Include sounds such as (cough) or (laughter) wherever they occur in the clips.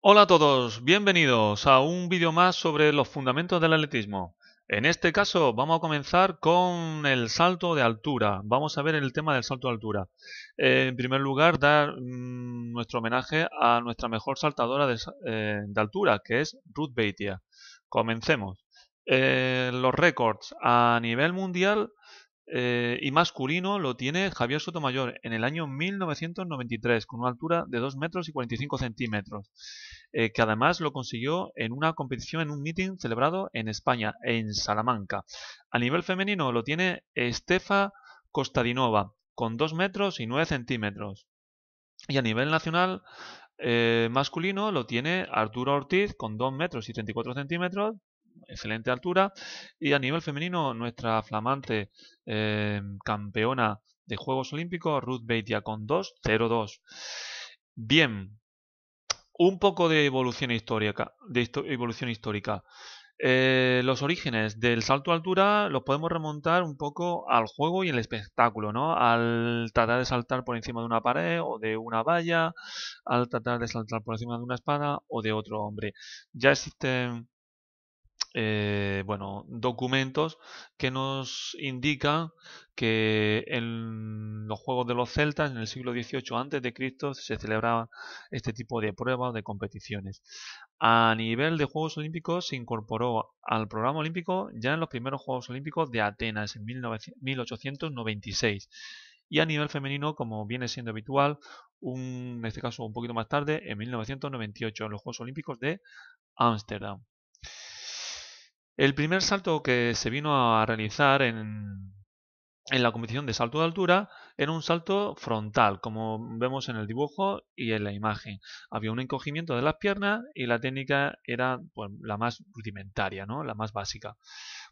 Hola a todos, bienvenidos a un vídeo más sobre los fundamentos del atletismo. En este caso vamos a comenzar con el salto de altura. Vamos a ver el tema del salto de altura. Eh, en primer lugar, dar mm, nuestro homenaje a nuestra mejor saltadora de, eh, altura, que es Ruth Beitia. Comencemos. Eh, los récords a nivel mundial eh, y masculino lo tiene Javier Sotomayor en el año 1993 con una altura de 2 metros y 45 centímetros, eh, que además lo consiguió en una competición en un meeting celebrado en España, en Salamanca. A nivel femenino lo tiene Estefa Costadinova con 2 metros y 9 centímetros. Y a nivel nacional eh, masculino lo tiene Arturo Ortiz con 2 metros y 34 centímetros excelente altura. Y a nivel femenino, nuestra flamante eh, campeona de Juegos Olímpicos, Ruth Beitia, con 2, 0-2. Bien, un poco de evolución histórica. De evolución histórica. Eh, los orígenes del salto a altura los podemos remontar un poco al juego y el espectáculo, ¿no? Al tratar de saltar por encima de una pared o de una valla, al tratar de saltar por encima de una espada o de otro hombre. Ya existen eh, bueno, documentos que nos indican que en los juegos de los celtas, en el siglo XVIII a.C., se celebraba este tipo de pruebas, de competiciones. A nivel de Juegos Olímpicos, se incorporó al programa olímpico ya en los primeros Juegos Olímpicos de Atenas, en 1896 y a nivel femenino, como viene siendo habitual, en este caso un poquito más tarde, en 1998, en los Juegos Olímpicos de Ámsterdam. El primer salto que se vino a realizar en, la competición de salto de altura era un salto frontal, como vemos en el dibujo y en la imagen. Había un encogimiento de las piernas y la técnica era pues, la más rudimentaria, ¿no? la más básica.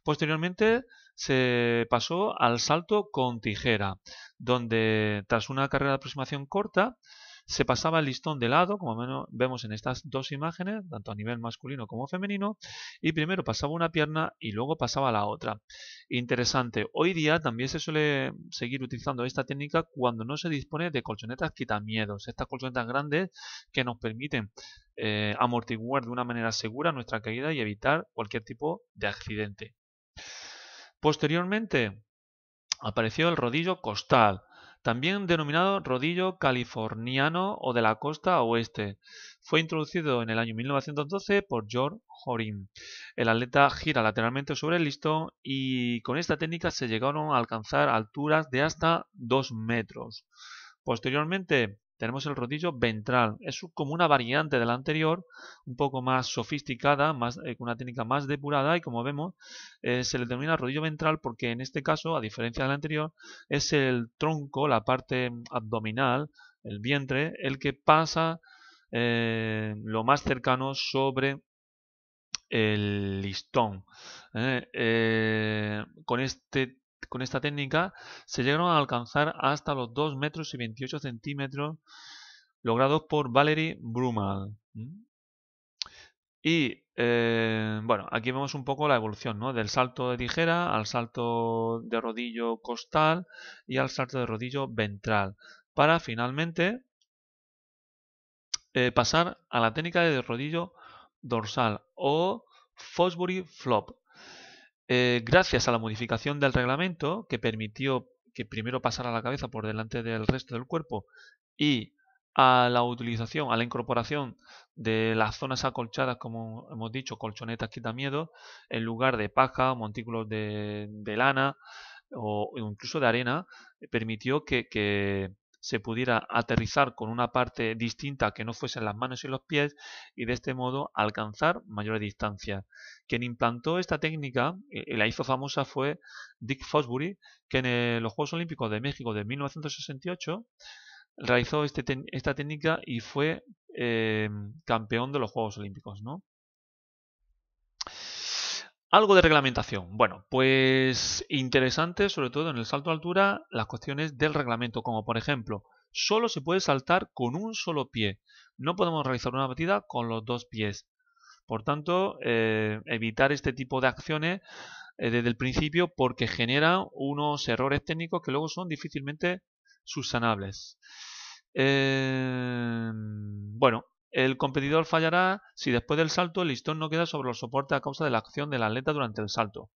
Posteriormente se pasó al salto con tijera, donde tras una carrera de aproximación corta se pasaba el listón de lado, como vemos en estas dos imágenes, tanto a nivel masculino como femenino, y primero pasaba una pierna y luego pasaba la otra. Interesante, hoy día también se suele seguir utilizando esta técnica cuando no se dispone de colchonetas quitamiedos, estas colchonetas grandes que nos permiten eh, amortiguar de una manera segura nuestra caída y evitar cualquier tipo de accidente. Posteriormente, apareció el rodillo costal también denominado rodillo californiano o de la costa oeste. Fue introducido en el año 1912 por George Horin. El atleta gira lateralmente sobre el listón y con esta técnica se llegaron a alcanzar alturas de hasta 2 metros. Posteriormente tenemos el rodillo ventral. Es como una variante de la anterior, un poco más sofisticada, más, eh, con una técnica más depurada y como vemos eh, se le denomina rodillo ventral porque en este caso, a diferencia de la anterior, es el tronco, la parte abdominal, el vientre, el que pasa eh, lo más cercano sobre el listón. con este con esta técnica se llegaron a alcanzar hasta los 2 metros y 28 centímetros logrados por Valerie Brumal. Y eh, bueno, aquí vemos un poco la evolución del salto de tijera al salto de rodillo costal y al salto de rodillo ventral para finalmente eh, pasar a la técnica de rodillo dorsal o Fosbury Flop eh, gracias a la modificación del reglamento que permitió que primero pasara la cabeza por delante del resto del cuerpo y a la utilización, a la incorporación de las zonas acolchadas, como hemos dicho, colchonetas miedo en lugar de paja, montículos de, lana o incluso de arena, permitió que, se pudiera aterrizar con una parte distinta que no fuesen las manos y los pies y de este modo alcanzar mayores distancias. Quien implantó esta técnica y la hizo famosa fue Dick Fosbury, que en eh, los Juegos Olímpicos de México de 1968 realizó este esta técnica y fue eh, campeón de los Juegos Olímpicos. ¿no? Algo de reglamentación. Bueno, pues interesante, sobre todo en el salto a altura, las cuestiones del reglamento, como por ejemplo, solo se puede saltar con un solo pie. No podemos realizar una batida con los dos pies. Por tanto, eh, evitar este tipo de acciones eh, desde el principio porque genera unos errores técnicos que luego son difícilmente subsanables. Eh, bueno, el competidor fallará si después del salto el listón no queda sobre los soportes a causa de la acción del atleta durante el salto.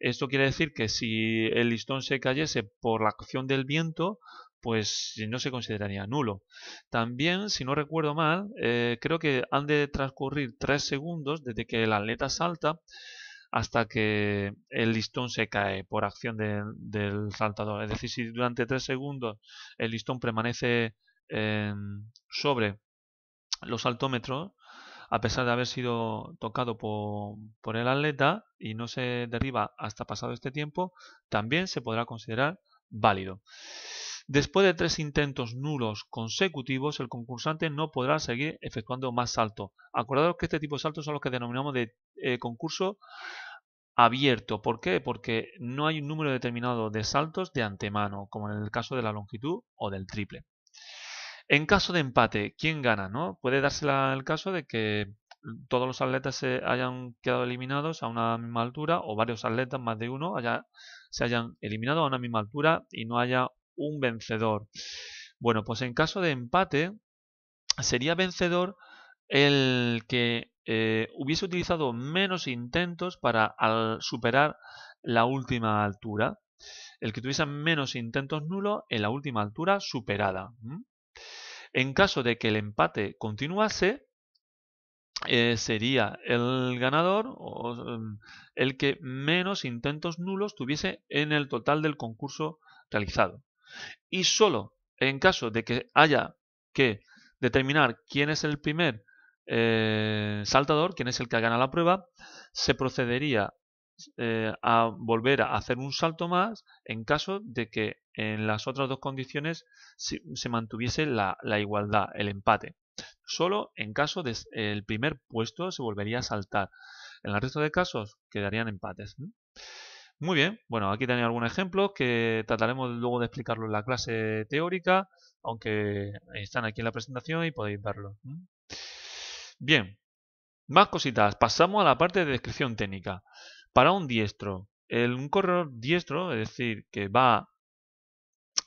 Esto quiere decir que si el listón se cayese por la acción del viento, pues no se consideraría nulo. También, si no recuerdo mal, eh, creo que han de transcurrir 3 segundos desde que el atleta salta hasta que el listón se cae por acción del saltador. Es decir, si durante 3 segundos el listón permanece eh, sobre los altómetros, a pesar de haber sido tocado por, el atleta y no se derriba hasta pasado este tiempo, también se podrá considerar válido. Después de tres intentos nulos consecutivos, el concursante no podrá seguir efectuando más saltos. Acordaros que este tipo de saltos son los que denominamos de eh, concurso abierto. ¿Por qué? Porque no hay un número determinado de saltos de antemano, como en el caso de la longitud o del triple. En caso de empate, ¿quién gana? ¿no? Puede darse el caso de que mm, todos los atletas se hayan quedado eliminados a una misma altura o varios atletas, más de uno, se hayan eliminado a una misma altura y no haya un vencedor. Bueno, pues en caso de empate, sería vencedor el que eh, hubiese utilizado menos intentos para superar la última altura. El que tuviese menos intentos nulos en la última altura superada. En caso de que el empate continuase, eh, sería el ganador o, mm, el que menos intentos nulos tuviese en el total del concurso realizado. Y solo en caso de que haya que determinar quién es el primer eh, saltador, quién es el que gana la prueba, se procedería eh, a volver a hacer un salto más en caso de que en las otras dos condiciones se, mantuviese la, igualdad, el empate. Solo en caso del el primer puesto se volvería a saltar. En el resto de casos quedarían empates. Muy bien, bueno, aquí tenéis algunos ejemplos que trataremos luego de explicarlo en la clase teórica, aunque están aquí en la presentación y podéis verlo. Bien, más cositas. Pasamos a la parte de descripción técnica para un diestro. un corredor diestro, es decir, que va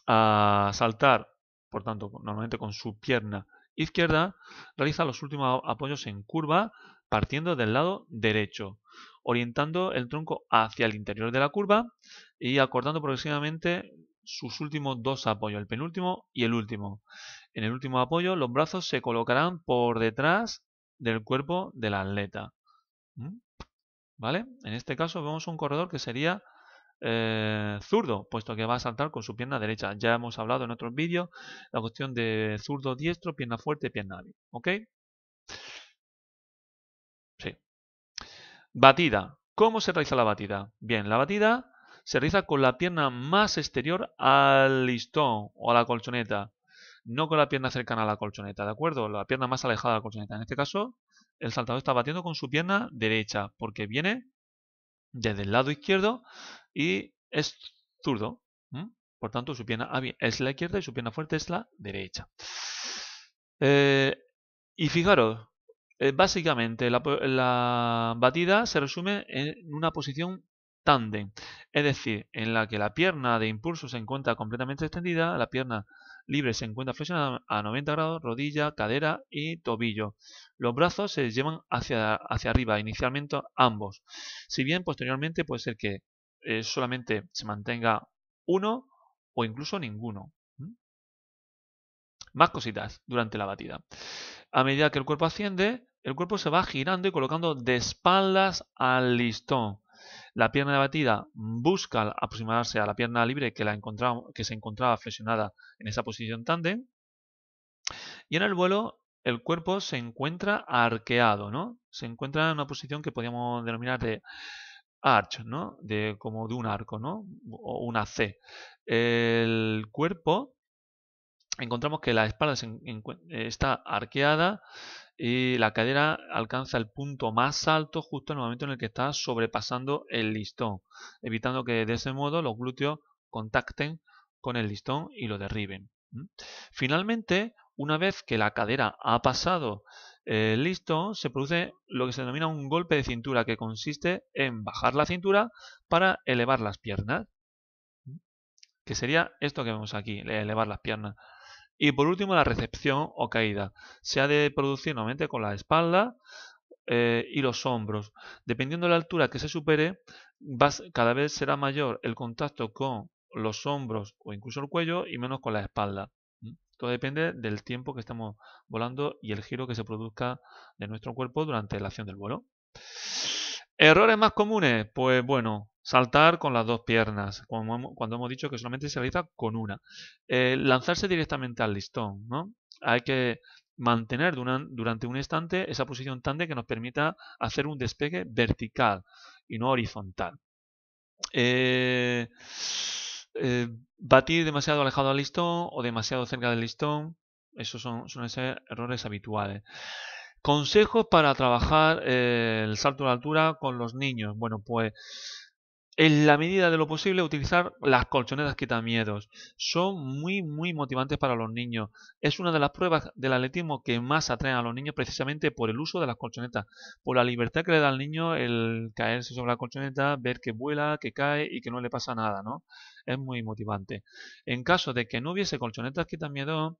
a saltar, por tanto, normalmente con su pierna izquierda, realiza los últimos apoyos en curva partiendo del lado derecho, orientando el tronco hacia el interior de la curva y acortando progresivamente sus últimos dos apoyos, el penúltimo y el último. En el último apoyo los brazos se colocarán por detrás del cuerpo del atleta. ¿Mm? ¿vale? En este caso vemos un corredor que sería eh, zurdo, puesto que va a saltar con su pierna derecha. Ya hemos hablado en otros vídeos la cuestión de zurdo, diestro, pierna fuerte, pierna hábil, ¿ok? Sí. Batida. ¿Cómo se realiza la batida? Bien, la batida se realiza con la pierna más exterior al listón o a la colchoneta, no con la pierna cercana a la colchoneta, ¿de acuerdo? La pierna más alejada de la colchoneta. En este caso, el saltador está batiendo con su pierna derecha porque viene desde el lado izquierdo y es zurdo. Por tanto, su pierna ah, es la izquierda y su pierna fuerte es la derecha. Eh, y fijaros, eh, básicamente la, la, batida se resume en una posición tándem, es decir, en la que la pierna de impulso se encuentra completamente extendida, la pierna libre se encuentra flexionada a 90 grados, rodilla, cadera y tobillo. Los brazos se llevan hacia, hacia arriba, inicialmente ambos. Si bien posteriormente puede ser que eh, solamente se mantenga uno o incluso ninguno. Más cositas durante la batida. A medida que el cuerpo asciende, el cuerpo se va girando y colocando de espaldas al listón. La pierna de batida busca aproximarse a la pierna libre que, la que se encontraba flexionada en esa posición tándem. Y en el vuelo el cuerpo se encuentra arqueado, ¿no? Se encuentra en una posición que podríamos denominar de arch, ¿no? De, como de un arco, ¿no? O una C. El cuerpo, encontramos que la espalda eh, está arqueada, y la cadera alcanza el punto más alto justo en el momento en el que está sobrepasando el listón, evitando que de ese modo los glúteos contacten con el listón y lo derriben. Finalmente, una vez que la cadera ha pasado el listón, se produce lo que se denomina un golpe de cintura, que consiste en bajar la cintura para elevar las piernas, que sería esto que vemos aquí, elevar las piernas. Y por último, la recepción o caída. Se ha de producir normalmente con la espalda eh, y los hombros. Dependiendo de la altura que se supere, cada vez será mayor el contacto con los hombros o incluso el cuello y menos con la espalda. ¿Mm? Todo depende del tiempo que estamos volando y el giro que se produzca de nuestro cuerpo durante la acción del vuelo. Errores más comunes, pues bueno, Saltar con las dos piernas, como cuando hemos dicho que solamente se realiza con una. Eh, lanzarse directamente al listón, ¿no? Hay que mantener durante un instante esa posición de que nos permita hacer un despegue vertical y no horizontal. Eh, eh, batir demasiado alejado al listón o demasiado cerca del listón, esos son, errores habituales. Consejos para trabajar el salto a la altura con los niños. Bueno, pues en la medida de lo posible utilizar las colchonetas miedos, Son muy muy motivantes para los niños. Es una de las pruebas del atletismo que más atrae a los niños precisamente por el uso de las colchonetas, por la libertad que le da al niño el caerse sobre la colchoneta, ver que vuela, que cae y que no le pasa nada, ¿no? Es muy motivante. En caso de que no hubiese colchonetas quitamiedos,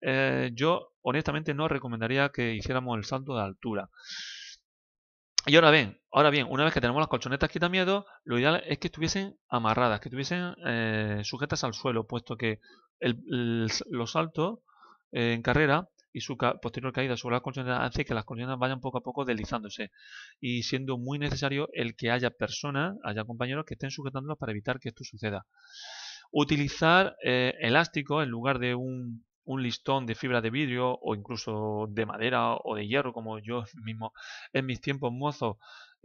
eh, yo honestamente no recomendaría que hiciéramos el salto de altura. Y ahora bien, ahora bien, una vez que tenemos las colchonetas miedo, lo ideal es que estuviesen amarradas, que estuviesen eh, sujetas al suelo, puesto que los saltos eh, en carrera y su posterior caída sobre las colchonetas hace que las colchonetas vayan poco a poco deslizándose y siendo muy necesario el que haya personas, haya compañeros que estén sujetándolas para evitar que esto suceda. Utilizar eh, elástico en lugar de un un listón de fibra de vidrio o incluso de madera o de hierro, como yo (laughs) mismo en mis tiempos mozos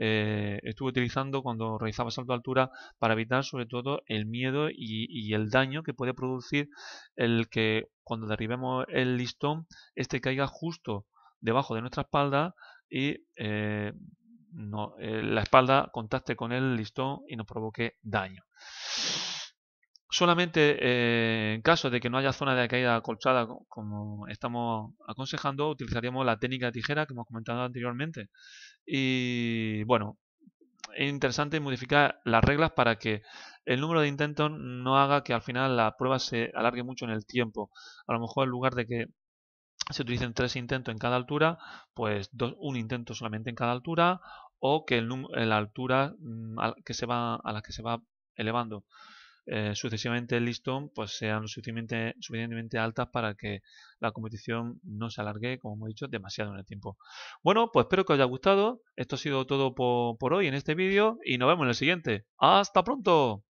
eh, estuve utilizando cuando realizaba salto de altura para evitar sobre todo el miedo y, el daño que puede producir el que cuando derribemos el listón este caiga justo debajo de nuestra espalda y eh, eh, la espalda contacte con el listón y nos provoque daño. Solamente eh, en caso de que no haya zona de caída acolchada como estamos aconsejando, utilizaríamos la técnica de tijera que hemos comentado anteriormente. Y bueno, es interesante modificar las reglas para que el número de intentos no haga que al final la prueba se alargue mucho en el tiempo. A lo mejor en lugar de que se utilicen tres intentos en cada altura, pues un intento solamente en cada altura o que la altura mm, a la que se va elevando eh, sucesivamente el listón pues sean suficientemente, suficientemente altas para que la competición no se alargue, como hemos dicho, demasiado en el tiempo. Bueno, pues espero que os haya gustado. Esto ha sido todo por hoy en este vídeo y nos vemos en el siguiente. ¡Hasta pronto!